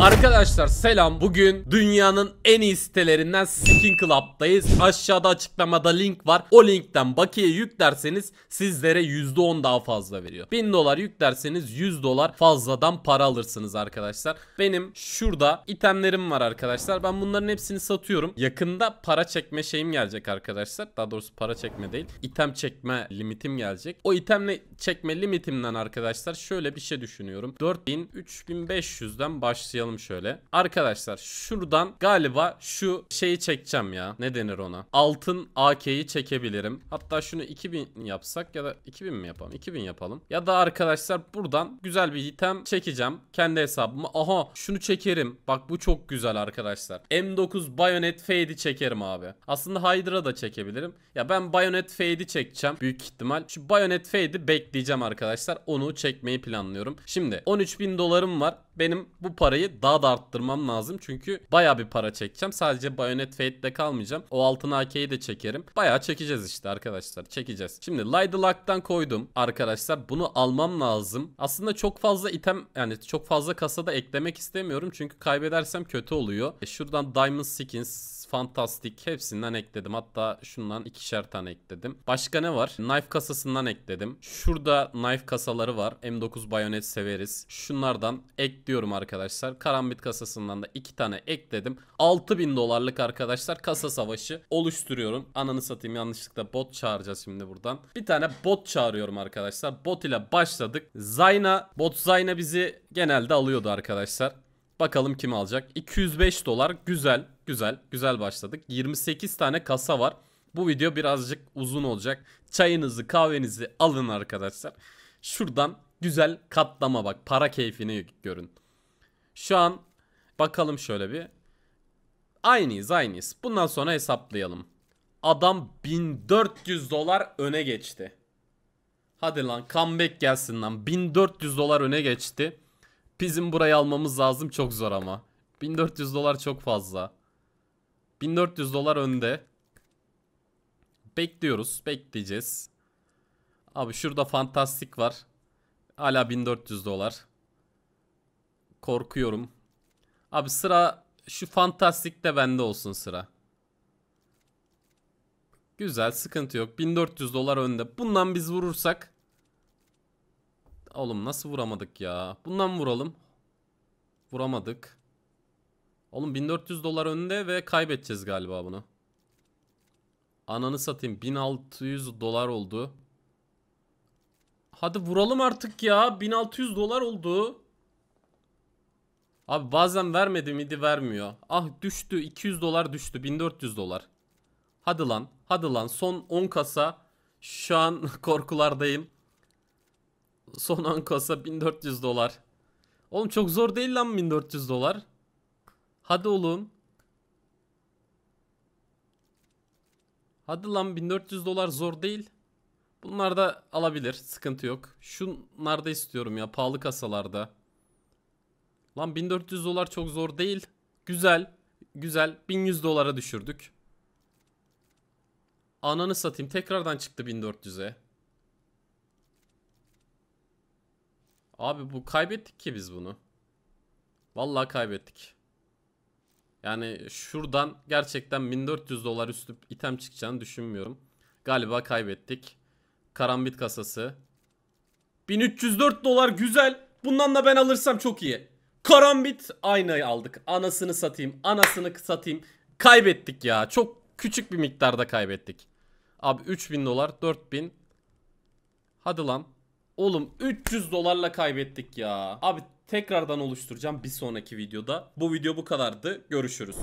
Arkadaşlar selam. Bugün dünyanın en iyi sitelerinden Skin Club'dayız. Aşağıda açıklamada link var. O linkten bakiye yüklerseniz sizlere %10 daha fazla veriyor. 1000 dolar yüklerseniz 100 dolar fazladan para alırsınız arkadaşlar. Benim şurada itemlerim var arkadaşlar. Ben bunların hepsini satıyorum. Yakında para çekme şeyim gelecek arkadaşlar. Daha doğrusu para çekme değil. item çekme limitim gelecek. O itemle çekme limitimden arkadaşlar şöyle bir şey düşünüyorum. 4000 3500'den başlayalım bakalım şöyle. Arkadaşlar şuradan galiba şu şeyi çekeceğim ya. Ne denir ona? Altın AK'yi çekebilirim. Hatta şunu 2000 yapsak ya da 2000 mi yapalım? 2000 yapalım. Ya da arkadaşlar buradan güzel bir item çekeceğim. Kendi hesabıma. Aha şunu çekerim. Bak bu çok güzel arkadaşlar. M9 Bayonet Fade'i çekerim abi. Aslında Hydra da çekebilirim. Ya ben Bayonet Fade'i çekeceğim. Büyük ihtimal. Şu Bayonet Fade'i bekleyeceğim arkadaşlar. Onu çekmeyi planlıyorum. Şimdi 13.000 dolarım var benim bu parayı daha da arttırmam lazım. Çünkü baya bir para çekeceğim. Sadece Bayonet Fate'de kalmayacağım. O altın AK'yi de çekerim. Baya çekeceğiz işte arkadaşlar. Çekeceğiz. Şimdi Lydelak'tan koydum arkadaşlar. Bunu almam lazım. Aslında çok fazla item yani çok fazla kasada eklemek istemiyorum. Çünkü kaybedersem kötü oluyor. E şuradan Diamond Skins Fantastik, hepsinden ekledim. Hatta şundan ikişer tane ekledim. Başka ne var? Knife kasasından ekledim. Şurada knife kasaları var. M9 bayonet severiz. Şunlardan ekliyorum arkadaşlar. Karambit kasasından da iki tane ekledim. 6000 dolarlık arkadaşlar kasa savaşı oluşturuyorum. Ananı satayım yanlışlıkla bot çağıracağız şimdi buradan. Bir tane bot çağırıyorum arkadaşlar. Bot ile başladık. Zayna, bot Zayna bizi genelde alıyordu arkadaşlar. Bakalım kim alacak. 205 dolar. Güzel. Güzel. Güzel başladık. 28 tane kasa var. Bu video birazcık uzun olacak. Çayınızı kahvenizi alın arkadaşlar. Şuradan güzel katlama bak. Para keyfini görün. Şu an bakalım şöyle bir. Aynıyız aynıyız. Bundan sonra hesaplayalım. Adam 1400 dolar öne geçti. Hadi lan comeback gelsin lan. 1400 dolar öne geçti. Bizim burayı almamız lazım çok zor ama. 1400 dolar çok fazla. 1400 dolar önde. Bekliyoruz. Bekleyeceğiz. Abi şurada fantastik var. Hala 1400 dolar. Korkuyorum. Abi sıra şu fantastik de bende olsun sıra. Güzel sıkıntı yok. 1400 dolar önde. Bundan biz vurursak Oğlum nasıl vuramadık ya? Bundan vuralım. Vuramadık. Oğlum 1400 dolar önde ve kaybedeceğiz galiba bunu. Ananı satayım 1600 dolar oldu. Hadi vuralım artık ya. 1600 dolar oldu. Abi bazen vermedi miydi vermiyor. Ah düştü 200 dolar düştü 1400 dolar. Hadi lan hadi lan son 10 kasa. Şu an korkulardayım. Son an kasa 1400 dolar. Oğlum çok zor değil lan 1400 dolar. Hadi oğlum. Hadi lan 1400 dolar zor değil. Bunlar da alabilir. Sıkıntı yok. Şunlarda istiyorum ya. Pahalı kasalarda. Lan 1400 dolar çok zor değil. Güzel. Güzel. 1100 dolara düşürdük. Ananı satayım. Tekrardan çıktı 1400'e. Abi bu kaybettik ki biz bunu. Vallahi kaybettik. Yani şuradan gerçekten 1400 dolar üstü item çıkacağını düşünmüyorum. Galiba kaybettik. Karambit kasası. 1304 dolar güzel. Bundan da ben alırsam çok iyi. Karambit aynayı aldık. Anasını satayım. Anasını satayım. Kaybettik ya. Çok küçük bir miktarda kaybettik. Abi 3000 dolar 4000. Hadi lan. Oğlum 300 dolarla kaybettik ya. Abi tekrardan oluşturacağım bir sonraki videoda. Bu video bu kadardı. Görüşürüz.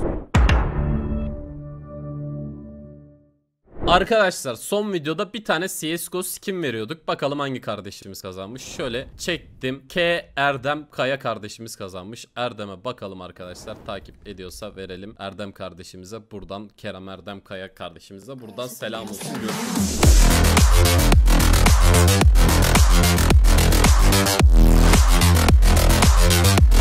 Arkadaşlar son videoda bir tane CSGO skin veriyorduk. Bakalım hangi kardeşimiz kazanmış. Şöyle çektim. K Erdem Kaya kardeşimiz kazanmış. Erdem'e bakalım arkadaşlar. Takip ediyorsa verelim. Erdem kardeşimize buradan Kerem Erdem Kaya kardeşimize buradan selam olsun. Görüşürüz. We'll